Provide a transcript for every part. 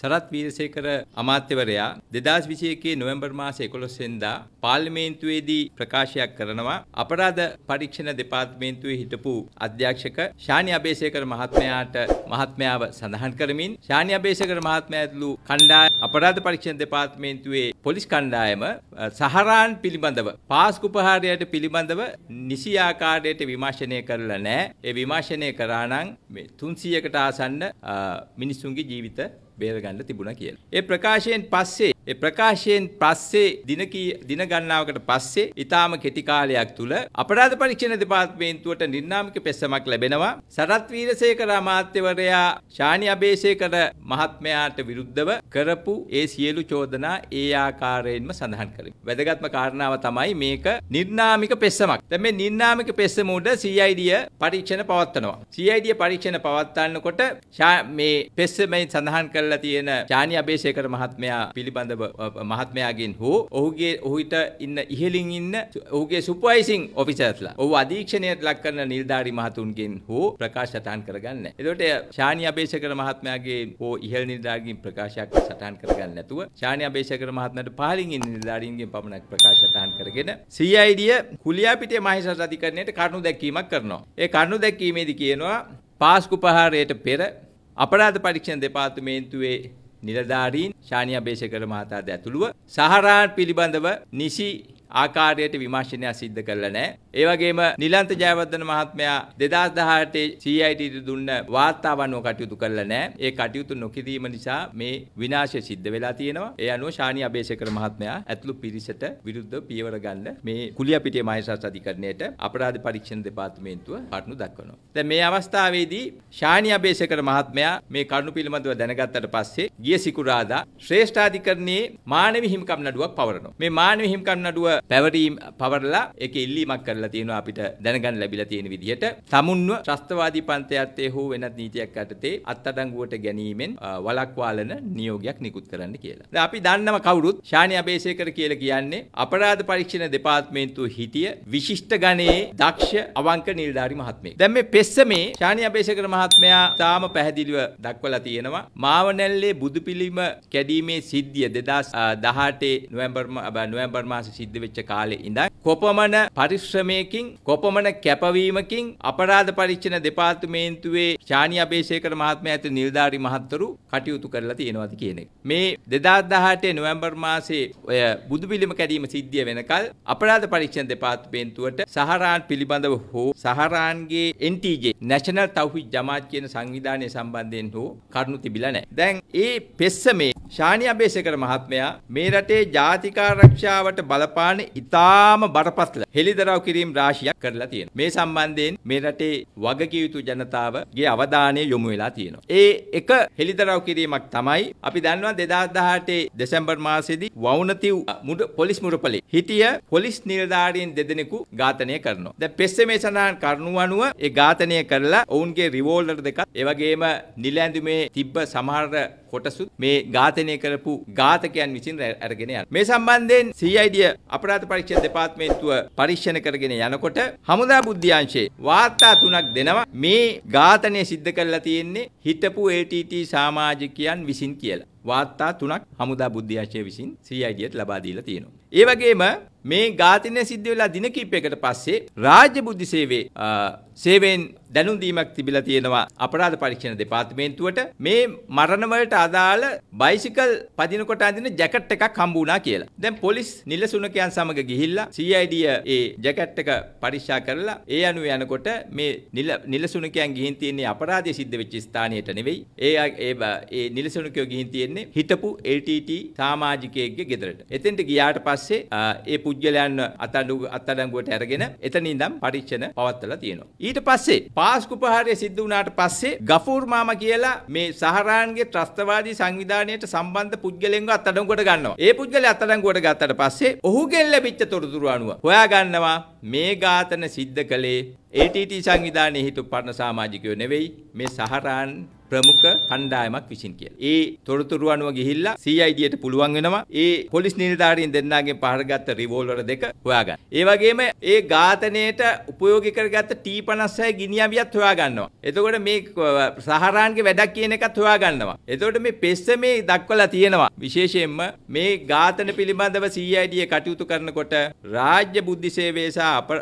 සරත් වීරසේකර අමාත්‍යවරයා 2021 නොවැම්බර් මාසේ 11 වෙනිදා පාර්ලිමේන්තුවේදී ප්‍රකාශයක් කරනවා අපරාධ පරීක්ෂණ දෙපාර්තමේන්තුවේ හිටපු අධ්‍යක්ෂක ශානි අබේසේකර මහත්මයාට මහත්මයාව සඳහන් කරමින් ශානි අබේසේකර මහත්මයා ඇතුළු කණ්ඩායම අපරාධ පරීක්ෂණ දෙපාර්තමේන්තුවේ පොලිස් කණ්ඩායම සහරාන් පිළිබඳව පාස්කු ප්‍රහාරයට පිළිබඳව නිසි ආකාරයට විමර්ශනය කරලා නැහැ. ඒ විමර්ශනය කරා නම් 300කට ආසන්න මිනිසුන්ගේ ජීවිත බේරගන්න තිබුණා කියලා. ඒ ප්‍රකාශයෙන් පස්සේ ඒ ප්‍රකාශයෙන් පස්සේ දින දින ගණනාවකට පස්සේ ඊටාම කෙටි කාලයක් තුල අපරාධ පරීක්ෂණ දෙපාර්තමේන්තුවට නිර්නාමික පෙස්සමක් ලැබෙනවා. සරත් වීරසේකර අමාත්‍යවරයා ශානි අබේසේකර මහත්මයාට විරුද්ධව කරපු ඒ සියලු චෝදනා ඒ ආකාරයෙන්ම සඳහන් කරමි. වැදගත්ම කාරණාව තමයි මේක නිර්නාමික පෙස්සමක්. දැන් මේ නිර්නාමික පෙස්සම උඩ CID පරීක්ෂණ පවත්වනවා. CID පරීක්ෂණ පවත්වනකොට මේ පෙස්සමෙන් සඳහන් කරලා තියෙන ශානි අබේසේකර මහත්මයා පිළිබඳ මහත්මයාගෙන් හෝ ඔහුගේ ඔහුට ඉන්න ඉහලින් ඉන්න ඔහුගේ සුපයිසින් ඔෆිසර්ස්ලා ඔහු අධීක්ෂණයට ලක් කරන නිලධාරි මහතුන්ගෙන් හෝ ප්‍රකාශ සටහන් කරගන්න. එතකොට ශානි අබේසකර මහත්මයාගේ හෝ ඉහළ නිලධාරිගෙන් ප්‍රකාශයක් සටහන් කරගන්න නැතුව ශානි අබේසකර මහත්මයාට පහලින් ඉන්න නිලධාරින්ගෙන් පමණක් ප්‍රකාශ සටහන් කරගෙන CID කුලියාපිටිය මහේසත් අධිකරණයට කරුණු දැක්වීමක් කරනවා. ඒ කරුණු දැක්වීමේදී කියනවා පාස්කු ප්‍රහාරයට පෙර අපරාධ පරීක්ෂණ දෙපාර්තමේන්තුවේ නිලධාරීන් ශානි අබේසේකර මහතාද ඇතුළුව සහරාන් පිළිබඳව නිසි ආකාරයට විමර්ශනය සිද්ධ කරලා නැහැ. ඒ වගේම නිලන්ත ජයවර්ධන මහත්මයා 2018 CIT දුන්න වාර්තාවන්ව කටයුතු කරලා නැහැ. ඒ කටයුතු නොකිරීම නිසා මේ විනාශය සිද්ධ වෙලා තියෙනවා. ඒ අනුව ශානි අබේසේකර මහත්මයා ඇතුළු පිරිසට විරුද්ධව පියවර ගන්න මේ කුලියපිටිය මහේසාස් අධිකරණයට අපරාධ පරීක්ෂණ දෙපාර්තමේන්තුව කටනු දක්වනවා. දැන් මේ අවස්ථාවේදී ශානි අබේසේකර මහත්මයා මේ කරුණු පිළිබඳව දැනගත්තට පස්සේ ගිය සිකුරාදා ශ්‍රේෂ්ඨාධිකරණයේ මානව හිමිකම් නඩුවක් පවරනවා. මේ මානව හිමිකම් නඩුව පැවරීම් පවරලා ඒක ඉල්ලීමක් කරලා තියෙනවා අපිට දැනගන්න ලැබිලා තියෙන විදිහට සමුන්ව ත්‍රස්තවාදී පන්තයත්තේ හෝ වෙනත් නීතියක් යටතේ අත්අඩංගුවට ගැනීමෙන් වළක්වාලන නියෝගයක් නිකුත් කරන්න කියලා. දැන් අපි දන්නව කවුරුත් ශානි අබේසේකර කියලා කියන්නේ අපරාධ පරීක්ෂණ දෙපාර්තමේන්තුව හිටිය විශිෂ්ට ගණයේ දක්ෂ අවංක නිලධාරි මහත්මයෙක්. දැන් මේ පෙස්සමේ ශානි අබේසේකර මහත්මයා තාම පැහැදිලිව දක්වලා තියෙනවා මාවනැල්ලේ බුදුපිළිම කැඩීමේ සිද්ධිය 2018 නොවැම්බර් නොවැම්බර් මාසේ සිද්ධ වෙච්ච කාලේ ඉඳන් කොපමණ පරිශ්‍රමයකින් කොපමණ කැපවීමකින් අපරාධ පරීක්ෂණ දෙපාර්තමේන්තුවේ ශානි අබේසේකර මහත්මයා ඇතුළු නිලධාරි මහත්වරු කටයුතු කරලා තියෙනවාද කියන එක. මේ 2018 නොවැම්බර් මාසයේ ඔය බුදු පිළිම කැඩීම සිද්ධිය වෙනකල් අපරාධ පරීක්ෂණ දෙපාර්තමේන්තුවට සහරාන් පිළිබඳව හෝ සහරාන්ගේ NTJ National Tawhid Jamaat කියන සංවිධානය සම්බන්ධයෙන් හෝ කරුණු තිබිලා නැහැ. දැන් ඒ පෙස්සමේ ශානි අබේසේකර මහත්මයා මේ රටේ ජාතික ආරක්ෂාවට බලපාන ගාන ඉතාම බරපතල හෙළිදරව් කිරීම් රාශියක් කරලා තියෙනවා. මේ සම්බන්ධයෙන් මේ රටේ වගකිය යුතු ජනතාවගේ අවධානය යොමු වෙලා තියෙනවා. ඒ එක හෙළිදරව් කිරීමක් තමයි අපි දන්නවා 2018 දෙසැම්බර් මාසයේදී වවුනතිව් මුඩ පොලිස් මුරපලේ හිටිය පොලිස් නිලධාරීන් දෙදෙනෙකු ඝාතනය කරනවා. දැන් පෙස්සේ මේ සඳහන් කරුණු අනුව ඒ ඝාතනය කරලා ඔවුන්ගේ රිවෝල්වර් දෙකත් ඒ වගේම නිල ඇඳුමේ තිබ්බ සමහර කොටසුත් මේ ඝාතනය කරපු ඝාතකයන් විසින් අරගෙන යන. මේ සම්බන්ධයෙන් CID අපරාධ පරීක්ෂණ දෙපාර්තමේන්තුව පරීක්ෂණ කරගෙන යනකොට හමුදා බුද්ධියංශයේ වාර්තා තුනක් දෙනවා මේ ඝාතනය සිද්ධ කරලා තියෙන්නේ හිටපු ATT සමාජිකයන් විසින් කියලා. වාර්තා තුනක් හමුදා බුද්ධිආශ්‍රය විසින් CID-ට ලබා දීලා තියෙනවා. ඒ වගේම මේ ඝාතනය සිද්ධ වෙලා දින කිහිපයකට පස්සේ රාජ්‍ය බුද්ධි සේවයේ සේවයෙන් දැනුම් දීමක් තිබිලා තියෙනවා අපරාධ පරීක්ෂණ දෙපාර්තමේන්තුවට මේ මරණ වලට අදාළ බයිසිකල් පදිනකොට අඳින ජැකට් එකක් හම්බ වුණා කියලා. දැන් පොලිස් නිලසුනකයන් සමග ගිහිල්ලා CID ඒ ජැකට් එක පරීක්ෂා කරලා ඒ අනුව යනකොට මේ නිලසුනකයන් ගිහින් තියෙන අපරාධය සිද්ධ වෙච්ච ස්ථානයට නෙවෙයි. ඒ ඒ නිලසුනකයෝ ගිහින් තියෙන තියෙන්නේ හිටපු LTT සමාජිකයෙක්ගේ ගෙදරට. එතෙන්ට ගියාට පස්සේ ඒ පුජ්‍යලයන් අතඩු අත්අඩංගුවට අරගෙන එතන ඉඳන් පරීක්ෂණ පවත්වලා තියෙනවා. ඊට පස්සේ පාස්කු ප්‍රහාරය සිද්ධ වුණාට පස්සේ ගෆූර් මාමා කියලා මේ සහරාන්ගේ ත්‍රස්තවාදී සංවිධානයට සම්බන්ධ පුජ්‍යලෙන්ව අත්අඩංගුවට ගන්නවා. ඒ පුජ්‍යලයා අත්අඩංගුවට ගත්තට පස්සේ ඔහුගෙන් ලැබිච්ච තොරතුරු අනුව හොයාගන්නවා මේ ඝාතන සිද්ධ කළේ ATT සංවිධානයේ හිටපු පරණ සමාජිකයෝ නෙවෙයි මේ සහරාන් ප්‍රමුඛ කණ්ඩායමක් විසින් කියලා. ඒ තොරතුරු අනුව ගිහිල්ලා CID ට පුළුවන් වෙනවා ඒ පොලිස් නිලධාරීන් දෙන්නාගෙන් පහරගත්ත රිවෝල්වර් දෙක හොයාගන්න. ඒ වගේම ඒ ඝාතනයට උපයෝගී කරගත්ත T56 ගිනිඅවියත් හොයාගන්නවා. එතකොට මේ සහරාන්ගේ වැඩක් කියන එකත් හොයාගන්නවා. එතකොට මේ පෙස්ස මේ දක්වලා තියෙනවා. විශේෂයෙන්ම මේ ඝාතන පිළිබඳව CID කටයුතු කරනකොට රාජ්‍ය බුද්ධි සේවය සහ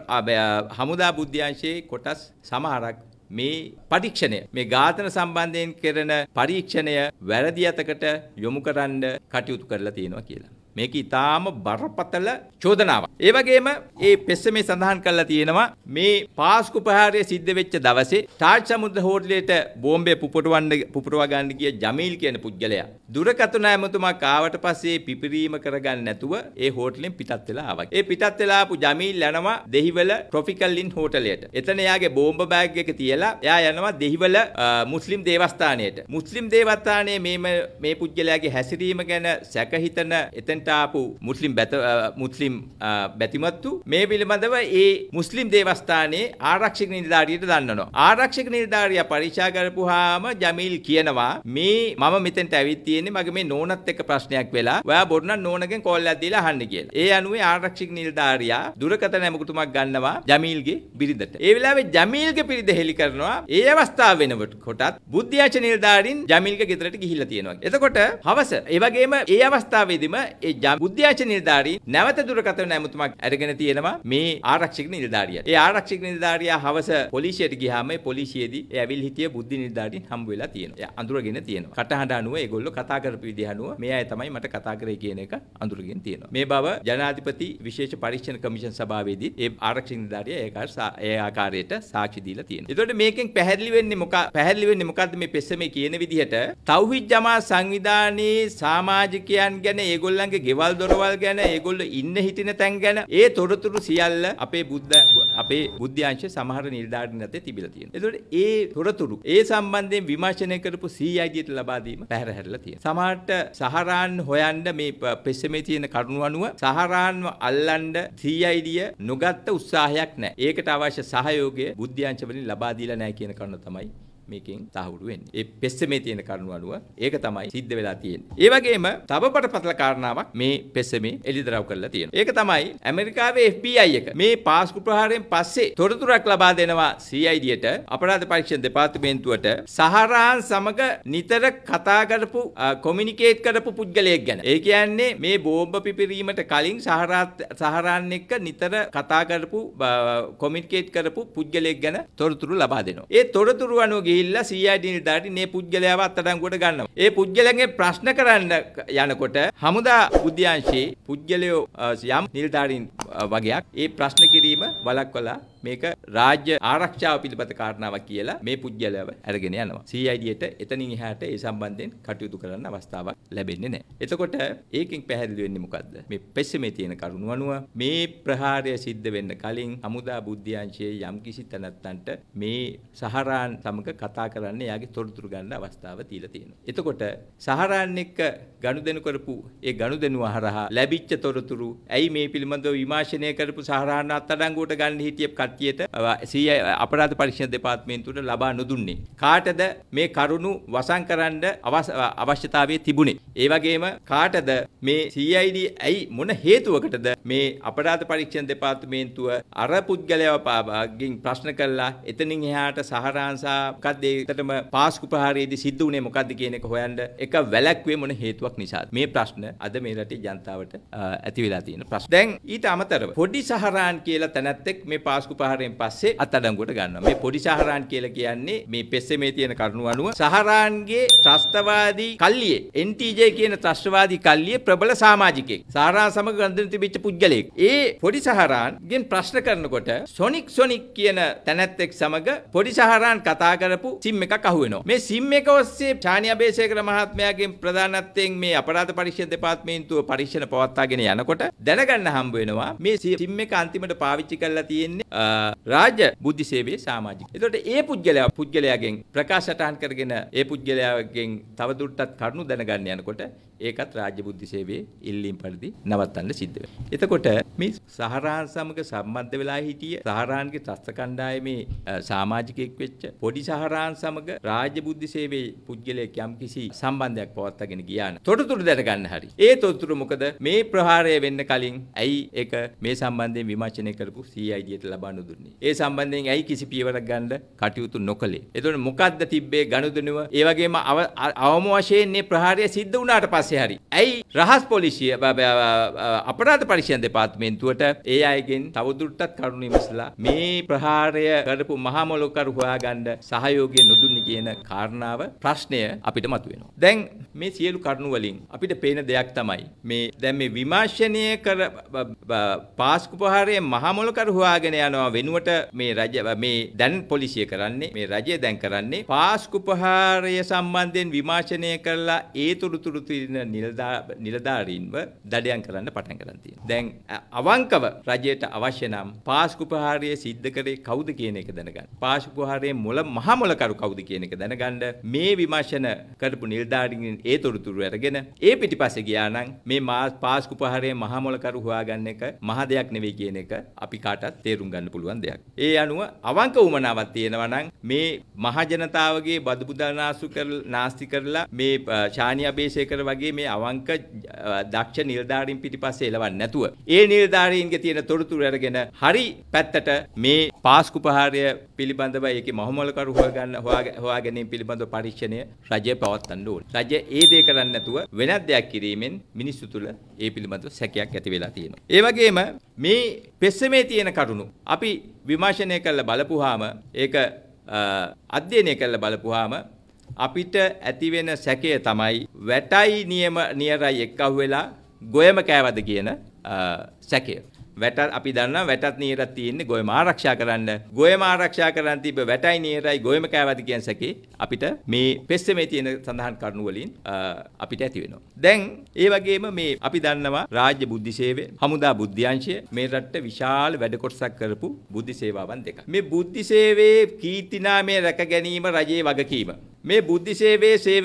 හමුදා බුද්ධ්‍යංශයේ කොටස් සමහරක් මේ පරීක්ෂණය මේ ඝාතන සම්බන්ධයෙන් කරන පරීක්ෂණය වැරදි අතකට යොමු කරන්න කටයුතු කරලා තියෙනවා කියලා. මේක ඊටාම බරපතල චෝදනාවක්. ඒ වගේම ඒ පෙස්සමේ සඳහන් කරලා තියෙනවා මේ පාස්කු ප්‍රහාරය සිද්ධ වෙච්ච දවසේ ටාජ් සමුද්‍ර හෝටලයට බෝම්බේ පුපුරවන්න පුපුරවා ගන්න ගිය ජමීල් කියන පුද්ගලයා දුරකථන ඇමතුමා කාවට පස්සේ පිපිරීම කරගන්න නැතුව ඒ හෝටලෙන් පිටත් වෙලා ආවා. ඒ පිටත් වෙලා ආපු ජමීල් යනවා දෙහිවල ට්‍රොපිකල් ඉන් හෝටලයට. එතන එයාගේ බෝම්බ බෑග් එක තියලා එයා යනවා දෙහිවල මුස්ලිම් දේවස්ථානයට. මුස්ලිම් දේවස්ථානයේ මේ මේ පුද්ගලයාගේ හැසිරීම ගැන සැක හිතන එතෙන් පැත්තෙන්ටාපු මුස්ලිම් මුස්ලිම් බැතිමත්තු මේ පිළිබඳව ඒ මුස්ලිම් දේවස්ථානයේ ආරක්ෂක නිලධාරියට දන්නනවා. ආරක්ෂක නිලධාරිය පරීක්ෂා කරපුවාම ජමීල් කියනවා මේ මම මෙතෙන්ට ඇවිත් තියෙන්නේ මගේ මේ නෝනත් එක්ක ප්‍රශ්නයක් වෙලා ඔයා බොරු නම් නෝනගෙන් කෝල් එකක් දීලා අහන්න කියලා. ඒ අනුව ආරක්ෂක නිලධාරියා දුරකථන ඇමතුමක් ගන්නවා ජමීල්ගේ බිරිඳට. ඒ වෙලාවේ ජමීල්ගේ බිරිඳ හෙලි කරනවා. ඒ අවස්ථාව වෙනකොට කොටත් බුද්ධියාච නිලධාරීන් ජමීල්ගේ ගෙදරට ගිහිල්ලා තියෙනවා. එතකොට හවස ඒ වගේම ඒ අවස්ථාවේදීම ඒ විද්‍යා උද්‍යාච නිලධාරීන් නැවත දුරකථන ඇමතුමක් අරගෙන තියෙනවා මේ ආරක්ෂක නිලධාරියට. ඒ ආරක්ෂක නිලධාරියා හවස පොලිසියට ගියාම ඒ පොලිසියේදී ඒ ඇවිල් හිටිය බුද්ධි නිලධාරීන් හම්බ වෙලා තියෙනවා. එයා අඳුරගෙන තියෙනවා. කටහඬ අනුව ඒගොල්ලෝ කතා කරපු විදිහ අනුව මේ අය තමයි මට කතා කරේ කියන එක අඳුරගෙන තියෙනවා. මේ බව ජනාධිපති විශේෂ පරීක්ෂණ කමිෂන් සභාවේදී ඒ ආරක්ෂක නිලධාරියා ඒක ඒ ආකාරයට සාක්ෂි දීලා තියෙනවා. ඒතකොට මේකෙන් පැහැදිලි වෙන්නේ මොකක් පැහැදිලි වෙන්නේ මොකද්ද මේ පෙස්සමේ කියන විදිහට තව්හිද් ජමා සංවිධානයේ සමාජිකයන් ගැන ඒගොල්ලන්ගේ ගෙවල් දොරවල් ගැන ඒගොල්ලෝ ඉන්න හිටින තැන් ගැන ඒ තොරතුරු සියල්ල අපේ බුද්ධ අපේ බුද්ධ්‍යංශ සමහර නිලධාරීන් අතේ තිබිලා තියෙනවා. ඒතකොට ඒ තොරතුරු ඒ සම්බන්ධයෙන් විමර්ශනය කරපු CID-ට ලබා දීම පැහැර හැරලා තියෙනවා. සමහරට සහරාන් හොයන්න මේ පෙස්සමේ තියෙන කරුණු අනුව සහරාන්ව අල්ලන්න CID නොගත්ත උත්සාහයක් නැහැ. ඒකට අවශ්‍ය සහයෝගය බුද්ධ්‍යංශ වලින් ලබා දීලා නැහැ කියන කරුණ තමයි මේකෙන් තහවුරු වෙන්නේ. ඒ පෙස්සමේ තියෙන කරුණු අනුව ඒක තමයි සිද්ධ වෙලා තියෙන්නේ. ඒ වගේම තව පටපතල කාරණාවක් මේ පෙස්සමේ එළිදරව් කරලා තියෙනවා. ඒක තමයි ඇමරිකාවේ FBI එක මේ පාස්කු ප්‍රහාරයෙන් පස්සේ තොරතුරක් ලබා දෙනවා CID-ට අපරාධ පරීක්ෂණ දෙපාර්තමේන්තුවට සහරාන් සමග නිතර කතා කරපු කොමියුනිකේට් කරපු පුද්ගලයෙක් ගැන. ඒ කියන්නේ මේ බෝම්බ පිපිරීමට කලින් සහරාන් එක්ක නිතර කතා කරපු කොමියුනිකේට් කරපු පුද්ගලයෙක් ගැන තොරතුරු ලබා දෙනවා. ඒ තොරතුරු අනුව ගිහිල්ලා CID නිලධාරින් මේ පුද්ගලයාව අත්අඩංගුවට ගන්නවා. ඒ පුද්ගලයන්ගේ ප්‍රශ්න කරන්න යනකොට හමුදා උද්‍යාංශයේ පුද්ගලයෝ යම් නිලධාරින් වගේක් ඒ ප්‍රශ්න කිරීම වළක්වලා මේක රාජ්‍ය ආරක්ෂාව පිළිබඳ කාරණාවක් කියලා මේ පුජ්‍යලව අරගෙන යනවා. CID ට එතනින් එහාට ඒ සම්බන්ධයෙන් කටයුතු කරන්න අවස්ථාවක් ලැබෙන්නේ නැහැ. එතකොට ඒකෙන් පැහැදිලි වෙන්නේ මොකද්ද? මේ පෙසමේ තියෙන කරුණු අනුව මේ ප්‍රහාරය සිද්ධ වෙන්න කලින් හමුදා බුද්ධ්‍යංශයේ යම් කිසි තැනැත්තන්ට මේ සහරාන් සමග කතා කරන්න එයාගේ තොරතුරු ගන්න අවස්ථාව දීලා තියෙනවා. එතකොට සහරාන් එක්ක ගනුදෙනු කරපු ඒ ගනුදෙනුව හරහා ලැබිච්ච තොරතුරු ඇයි මේ පිළිබඳව විමර්ශනය කරපු සහරාන් අත්අඩංගුවට ගන්න හිටිය කට නාට්‍යයට සීය අපරාධ පරීක්ෂණ දෙපාර්තමේන්තුවට ලබා නොදුන්නේ. කාටද මේ කරුණු වසන් කරන්න අවශ්‍යතාවය තිබුණේ. ඒ වගේම කාටද මේ CID ඇයි මොන හේතුවකටද මේ අපරාධ පරීක්ෂණ දෙපාර්තමේන්තුව අර පුද්ගලයාවගෙන් ප්‍රශ්න කළා එතනින් එහාට සහරාන් සහ මොකද්ද ඒකටම පාස්කු ප්‍රහාරයේදී සිද්ධ වුණේ මොකද්ද කියන එක හොයන්න එක වැලැක්වේ මොන හේතුවක් නිසාද මේ ප්‍රශ්න අද මේ රටේ ජනතාවට ඇති වෙලා තියෙන ප්‍රශ්න. දැන් ඊට අමතරව පොඩි සහරාන් කියලා තැනැත්තෙක් මේ පාස්කු ප්‍රහාරයෙන් පස්සේ අත්අඩංගුවට ගන්නවා. මේ පොඩි සහරාන් කියලා කියන්නේ මේ පෙස්සෙමේ තියෙන කරුණු අනුව සහරාන්ගේ ත්‍රස්තවාදී කල්ලියේ NTJ කියන ත්‍රස්තවාදී කල්ලියේ ප්‍රබල සමාජිකයෙක්. සහරාන් සමග ගනුදෙනු තිබිච්ච පුද්ගලයෙක්. ඒ පොඩි සහරාන්ගෙන් ප්‍රශ්න කරනකොට සොනික් සොනික් කියන තැනැත්තෙක් සමග පොඩි සහරාන් කතා කරපු සිම් එකක් අහුවෙනවා. මේ සිම් එක ඔස්සේ ඡානි අබේසේකර මහත්මයාගෙන් ප්‍රධානත්වයෙන් මේ අපරාධ පරීක්ෂණ දෙපාර්තමේන්තුව පරීක්ෂණ පවත්වාගෙන යනකොට දැනගන්න හම්බ වෙනවා මේ සිම් එක අන්තිමට පාවිච්චි කරලා තියෙන්නේ රාජ්‍ය බුද්ධි සේවයේ සමාජික. එතකොට ඒ පුද්ගලයා පුද්ගලයාගෙන් ප්‍රකාශ සටහන් කරගෙන ඒ පුද්ගලයාගෙන් තවදුරටත් කරුණු දැනගන්න යනකොට ඒකත් රාජ්‍ය බුද්ධි සේවයේ ඉල්ලීම් පරිදි නවත්තන්න සිද්ධ වෙනවා. එතකොට මේ සහරාන් සමග සම්බන්ධ වෙලා හිටිය සහරාන්ගේ ත්‍රස්ත කණ්ඩායමේ සමාජිකයෙක් වෙච්ච පොඩි සහරාන් සමග රාජ්‍ය බුද්ධි සේවයේ පුද්ගලයෙක් යම්කිසි සම්බන්ධයක් පවත්වාගෙන ගියා නම් තොරතුරු දැනගන්න හරි. ඒ තොරතුරු මොකද මේ ප්‍රහාරය වෙන්න කලින් ඇයි ඒක මේ සම්බන්ධයෙන් විමර්ශනය කරපු CID-ට ලබා නොදුන්නේ? ඒ සම්බන්ධයෙන් ඇයි කිසි පියවරක් ගන්න කටයුතු නොකළේ? එතකොට මොකද්ද තිබ්බේ ගනුදෙනුව? ඒ වගේම අවම වශයෙන් මේ ප්‍රහාරය සිද්ධ වුණාට පස්සේ පස්සේ හරි. ඇයි රහස් පොලිසිය අපරාධ පරීක්ෂණ දෙපාර්තමේන්තුවට ඒ අයගෙන් තවදුරටත් කරුණු විමසලා මේ ප්‍රහාරය කරපු මහා මොලොකරු හොයාගන්න සහයෝගය නොදුන් කියන කාරණාව ප්‍රශ්නය අපිට මතුවෙනවා. දැන් මේ සියලු කරුණු වලින් අපිට පේන දෙයක් තමයි මේ දැන් මේ විමර්ශනය කර පාස්කු ප්‍රහාරයේ මහමොල කර හොයාගෙන යනවා වෙනුවට මේ රජ මේ දැන් පොලිසිය කරන්නේ මේ රජය දැන් කරන්නේ පාස්කු ප්‍රහාරය සම්බන්ධයෙන් විමර්ශනය කරලා ඒ තුරුතුරු තින නිලධාරීන්ව දඩයන් කරන්න පටන් ගන්න තියෙනවා. දැන් අවංකව රජයට අවශ්‍ය නම් පාස්කු ප්‍රහාරය සිද්ධ කරේ කවුද කියන එක දැනගන්න. පාස්කු ප්‍රහාරයේ මුල මහමොලකරු කවුද කියන කියන එක දැනගන්න මේ විමර්ශන කරපු නිලධාරීන් ඒ තොරතුරු අරගෙන ඒ පිටිපස්සේ ගියා නම් මේ පාස් කුපහරයේ මහා මොලකරු හොයාගන්න එක මහ දෙයක් නෙවෙයි කියන එක අපි කාටත් තේරුම් ගන්න පුළුවන් දෙයක්. ඒ අනුව අවංක වුමනාවක් තියෙනවා නම් මේ මහජනතාවගේ බදුබුදනාසු කරලා නාස්ති කරලා මේ ශානි අබේසේකර වගේ මේ අවංක දක්ෂ නිලධාරීන් පිටිපස්සේ එලවන්නේ නැතුව ඒ නිලධාරීන්ගේ තියෙන තොරතුරු අරගෙන හරි පැත්තට මේ පාස්කුපහාරය පිළිබඳව ඒකේ මහමලකරු හොයාගන්න හොයා ගැනීම පිළිබඳව පරීක්ෂණය රජය පවත්වන්න ඕනේ. රජය ඒ දේ කරන්නේ නැතුව වෙනත් දෙයක් කිරීමෙන් මිනිස්සු තුළ ඒ පිළිබඳව සැකයක් ඇති වෙලා තියෙනවා. ඒ වගේම මේ පෙස්සමේ තියෙන කරුණු අපි විමර්ශනය කරලා බලපුවාම ඒක අධ්‍යයනය කරලා බලපුවාම අපිට ඇතිවෙන සැකය තමයි වැටයි නියම නියරයි එක්කහුවෙලා ගොයම කෑවද කියන සැකය. වැටත් අපි දන්නවා වැටත් නියරක් තියෙන්නේ ගොයම ආරක්ෂා කරන්න. ගොයම ආරක්ෂා කරන් තිබ්බ වැටයි නියරයි ගොයම කෑවද කියන සැකේ අපිට මේ පෙස්සමේ තියෙන සඳහන් කරුණු වලින් අපිට ඇති වෙනවා. දැන් ඒ වගේම මේ අපි දන්නවා රාජ්‍ය බුද්ධි සේවය, හමුදා බුද්ධි අංශය මේ රටට විශාල වැඩ කොටසක් කරපු බුද්ධි සේවාවන් දෙකක්. මේ බුද්ධි සේවයේ කීර්තිනාමය රැක ගැනීම රජයේ වගකීම. මේ බුද්ධි සේවයේ සේව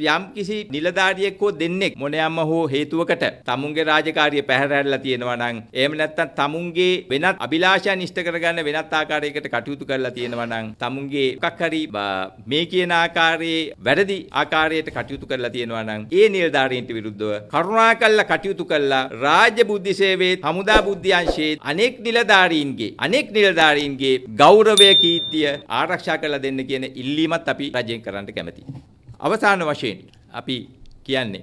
යම් කිසි නිලධාරියෙක් හෝ දෙන්නෙක් මොන යම්ම හෝ හේතුවකට තමුන්ගේ රාජකාරිය පැහැර හැරලා තියෙනවා නම් එහෙම නැත්නම් තමුන්ගේ වෙනත් අභිලාෂයන් ඉෂ්ට කරගන්න වෙනත් ආකාරයකට කටයුතු කරලා තියෙනවා නම් තමුන්ගේ මොකක් හරි මේ කියන ආකාරයේ වැරදි ආකාරයට කටයුතු කරලා තියෙනවා නම් ඒ නිලධාරීන්ට විරුද්ධව කරුණාකරලා කටයුතු කළා රාජ්‍ය බුද්ධි සේවයේ හමුදා බුද්ධි අංශයේ අනෙක් නිලධාරීන්ගේ අනෙක් නිලධාරීන්ගේ ගෞරවය කී ශක්තිය ආරක්ෂා කරලා දෙන්න කියන ඉල්ලීමත් අපි රජයෙන් කරන්න කැමතියි. අවසාන වශයෙන් අපි කියන්නේ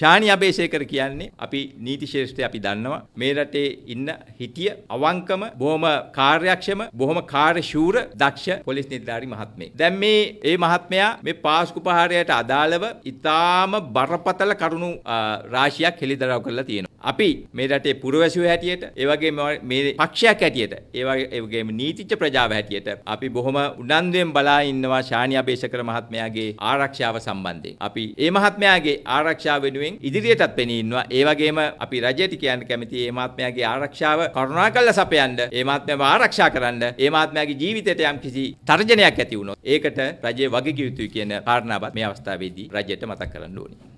ශානි අබේසේකර කියන්නේ අපි නීති ශේෂ්ඨය අපි දන්නවා මේ රටේ ඉන්න හිටිය අවංකම බොහොම කාර්යක්ෂම බොහොම කාර්යශූර දක්ෂ පොලිස් නිලධාරි මහත්මේ. දැන් මේ ඒ මහත්මයා මේ පාස්කු ප්‍රහාරයට අදාළව ඊටාම බරපතල කරුණු රාශියක් හෙළිදරව් කරලා තියෙනවා. අපි මේ රටේ පුරවැසියෝ හැටියට ඒ වගේම මේ පක්ෂයක් හැටියට ඒ වගේ ඒ වගේම නීතිච්ච ප්‍රජාව හැටියට අපි බොහොම උනන්දුවෙන් බලා ඉන්නවා ශානි අබේසකර මහත්මයාගේ ආරක්ෂාව සම්බන්ධයෙන්. අපි ඒ මහත්මයාගේ ආරක්ෂාව වෙනුවෙන් ඉදිරියටත් පෙනී ඉන්නවා. ඒ වගේම අපි රජයට කියන්න කැමතියි මේ මහත්මයාගේ ආරක්ෂාව කරුණාකරලා සපයන්න, මේ මහත්මයාව ආරක්ෂා කරන්න, මේ මහත්මයාගේ ජීවිතයට යම් කිසි තර්ජනයක් ඇති වුණොත් ඒකට රජයේ වගකීම යුතුයි කියන කාරණාවත් මේ අවස්ථාවේදී රජයට මතක් කරන්න ඕනේ.